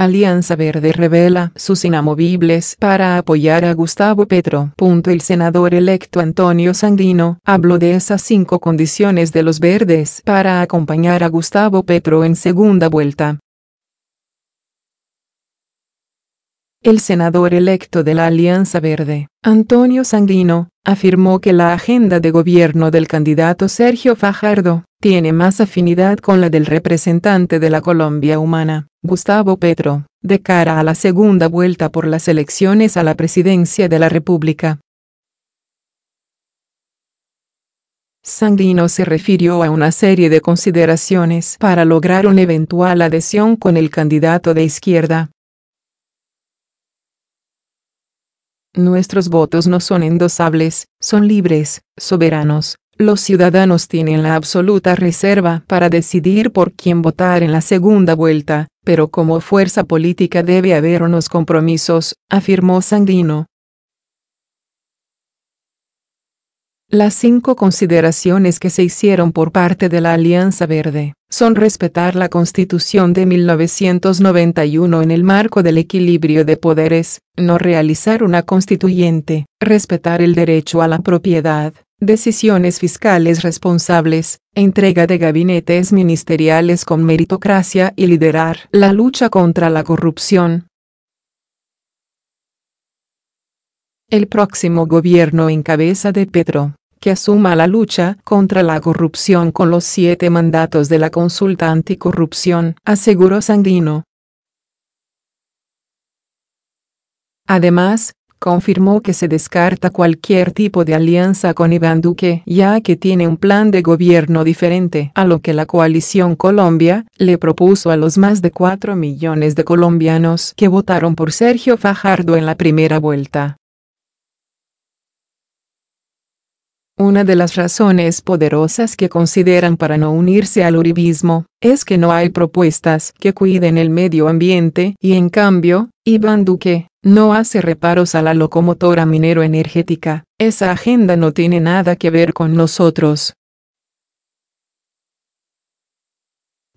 Alianza Verde revela sus inamovibles para apoyar a Gustavo Petro. El senador electo Antonio Sanguino habló de esas cinco condiciones de los verdes para acompañar a Gustavo Petro en segunda vuelta. El senador electo de la Alianza Verde, Antonio Sanguino, afirmó que la agenda de gobierno del candidato Sergio Fajardo tiene más afinidad con la del representante de la Colombia humana, Gustavo Petro, de cara a la segunda vuelta por las elecciones a la presidencia de la República. Sanguino se refirió a una serie de consideraciones para lograr una eventual adhesión con el candidato de izquierda, Nuestros votos no son endosables, son libres, soberanos. Los ciudadanos tienen la absoluta reserva para decidir por quién votar en la segunda vuelta, pero como fuerza política debe haber unos compromisos, afirmó Sanguino. Las cinco consideraciones que se hicieron por parte de la Alianza Verde son respetar la Constitución de 1991 en el marco del equilibrio de poderes, no realizar una constituyente, respetar el derecho a la propiedad, decisiones fiscales responsables, entrega de gabinetes ministeriales con meritocracia y liderar la lucha contra la corrupción. El próximo gobierno en cabeza de Petro que asuma la lucha contra la corrupción con los siete mandatos de la consulta anticorrupción, aseguró Sanguino. Además, confirmó que se descarta cualquier tipo de alianza con Iván Duque, ya que tiene un plan de gobierno diferente a lo que la coalición Colombia le propuso a los más de 4 millones de colombianos que votaron por Sergio Fajardo en la primera vuelta. Una de las razones poderosas que consideran para no unirse al uribismo, es que no hay propuestas que cuiden el medio ambiente y en cambio, Iván Duque, no hace reparos a la locomotora minero energética. Esa agenda no tiene nada que ver con nosotros.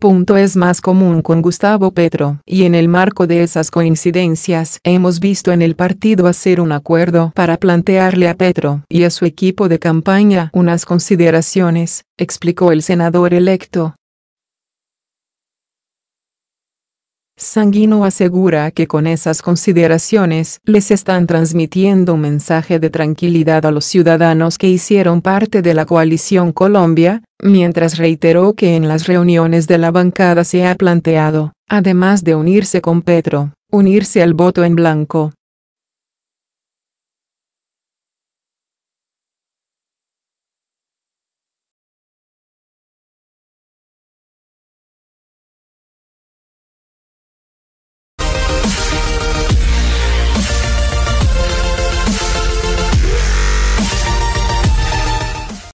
Punto es más común con Gustavo Petro, y en el marco de esas coincidencias hemos visto en el partido hacer un acuerdo para plantearle a Petro y a su equipo de campaña unas consideraciones, explicó el senador electo, Sanguino asegura que con esas consideraciones les están transmitiendo un mensaje de tranquilidad a los ciudadanos que hicieron parte de la coalición Colombia, mientras reiteró que en las reuniones de la bancada se ha planteado, además de unirse con Petro, unirse al voto en blanco.